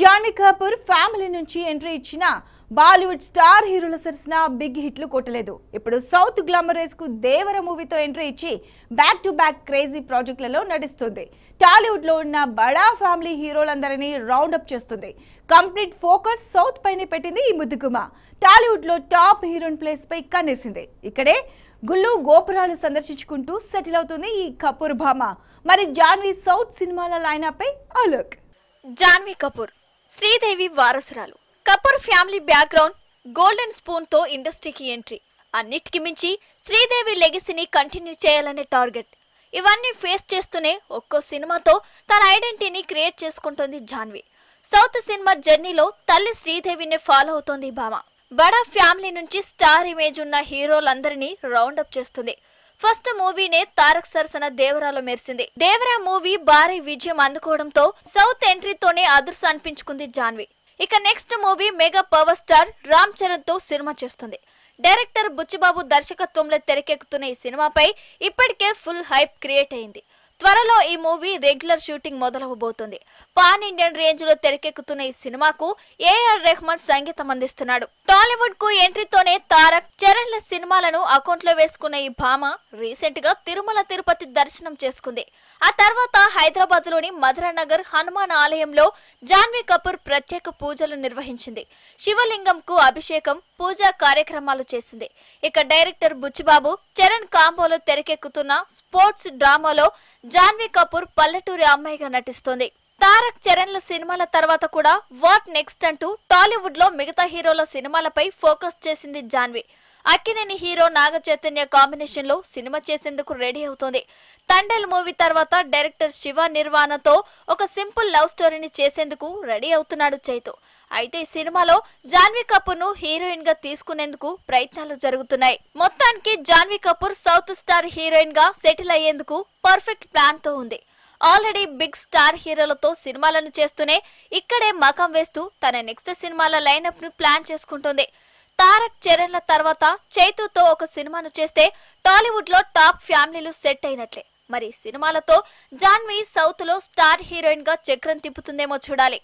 Janhvi Kapoor family నుంచి entry ఇచ్చిన Bollywood star హీరోల సరసన బిగ్ హిట్లు కొట్టలేదు ఇప్పుడు సౌత్ గ్లామర్ కు దేవర మూవీతో ఎంట్రీ ఇచ్చి బ్యాక్ టు బ్యాక్ క్రేజీ ప్రాజెక్టులలో నటిస్తుంది టాలీవుడ్ లో ఉన్న బడా ఫ్యామిలీ హీరోలందరినీ రౌండప్ చేస్తుంది కంప్లీట్ ఫోకస్ సౌత్ పైనే పెట్టింది ఈ ముద్దుగుమ టాలీవుడ్ లో టాప్ హీరోయిన్ ప్లేస్ పై కన్నేసింది ఇక్కడే గుళ్ళు గోపురాలు సందర్శించుకుంటూ సెటిల్ అవుతుంది ఈ కపూర్ భామ మరి జాన్వీ సౌత్ సినిమాల లైనప్పై అలుక్ జాన్వీ కపూర్ శ్రీదేవి వారసురాలు Kapoor family background golden spoon తో ఇండస్ట్రీకి ఎంట్రీ అన్నిటికి మించి శ్రీదేవి లెగసీని కంటిన్యూ చేయాలనే టార్గెట్ ఇవన్నీ ఫేస్ చేస్తూనే ఒక్కో సినిమాతో తన ఐడెంటిటీని క్రియేట్ చేసుకుంటుంది జాన్వి సౌత్ సినిమా జర్నీలో తల్లి శ్రీదేవిని ఫాలో అవుతోంది భామ బడా ఫ్యామిలీ నుంచి స్టార్ ఇమేజ్ ఉన్న హీరోలందరినీ రౌండప్ చేస్తుంది ఫస్ట్ మూవీనే తారక్ సరసన దేవరాలో మెరిసింది దేవరా మూవీ భారీ విజయం అందుకోవడంతో సౌత్ ఎంట్రీతోనే అదుర్స్ అనిపించుకుంది జాన్వి ఇక next movie mega power star Ram Charan తో సినిమా చేస్తుంది డైరెక్టర్ బుచ్చిబాబు దర్శకత్వంలో తెరకెక్కుతున్న ఈ సినిమాపై ఇప్పటికే ఫుల్ హైప్ క్రియేట్ అయింది త్వరలో ఈ మూవీ రెగ్యులర్ షూటింగ్ మొదలవబోతుంది పాన్ ఇండియన్ రేంజ్ లో తెరకెక్కుతున్న ఈ సినిమాకు ఏఆర్ రెహమాన్ సంగీతం అందిస్తున్నాడు టాలీవుడ్ కు ఎంట్రీతోనే తారక్ చరణ్ ల సినిమాలను అకౌంట్ లో వేసుకున్న ఈ భామ రీసెంట్ గా తిరుమల తిరుపతి దర్శనం చేసుకుంది ఆ తర్వాత హైదరాబాద్ లోని మధురానగర్ హనుమాన్ ఆలయంలో జాన్వీ కపూర్ ప్రత్యేక పూజలు నిర్వహించింది శివలింగం కు అభిషేకం పూజా కార్యక్రమాలు చేసింది ఇక డైరెక్టర్ బుచ్చిబాబు చరణ్ కాంబోలో తెరకెక్కుతున్న స్పోర్ట్స్ డ్రామాలో జాన్వీ కపూర్ పల్లెటూరి అమ్మాయిగా నటిస్తోంది తారక్ చరణ్ల సినిమాల తర్వాత కూడా వాట్ నెక్స్ట్ అంటూ టాలీవుడ్ లో మిగతా హీరోల సినిమాలపై ఫోకస్ చేసింది జాన్వీ అక్కినేని హీరో నాగ చైతన్య కాంబినేషన్ లో సినిమా చేసేందుకు రెడీ అవుతోంది తండల్ మూవీ తర్వాత డైరెక్టర్ శివ నిర్వాణతో ఒక సింపుల్ లవ్ స్టోరీని చేసేందుకు రెడీ అవుతున్నాడు చైతు అయితే ఈ సినిమాలో జాన్వీ కపూర్ ను హీరోయిన్ గా తీసుకునేందుకు ప్రయత్నాలు జరుగుతున్నాయి మొత్తానికి Janhvi Kapoor south star heroine గా సెటిల్ అయ్యేందుకు పర్ఫెక్ట్ ప్లాన్ తో ఉంది ఆల్రెడీ బిగ్ స్టార్ హీరోలతో సినిమాలను చేస్తూనే ఇక్కడే మకం వేస్తూ తన నెక్స్ట్ సినిమాల లైనప్ ను ప్లాన్ చేసుకుంటుంది తారక్ చరణ్ల తర్వాత చైతూతో ఒక సినిమాను చేస్తే టాలీవుడ్ లో టాప్ ఫ్యామిలీలు సెట్ అయినట్లే మరి సినిమాలతో జాన్వీ సౌత్ లో స్టార్ హీరోయిన్ గా చక్రం తిప్పుతుందేమో చూడాలి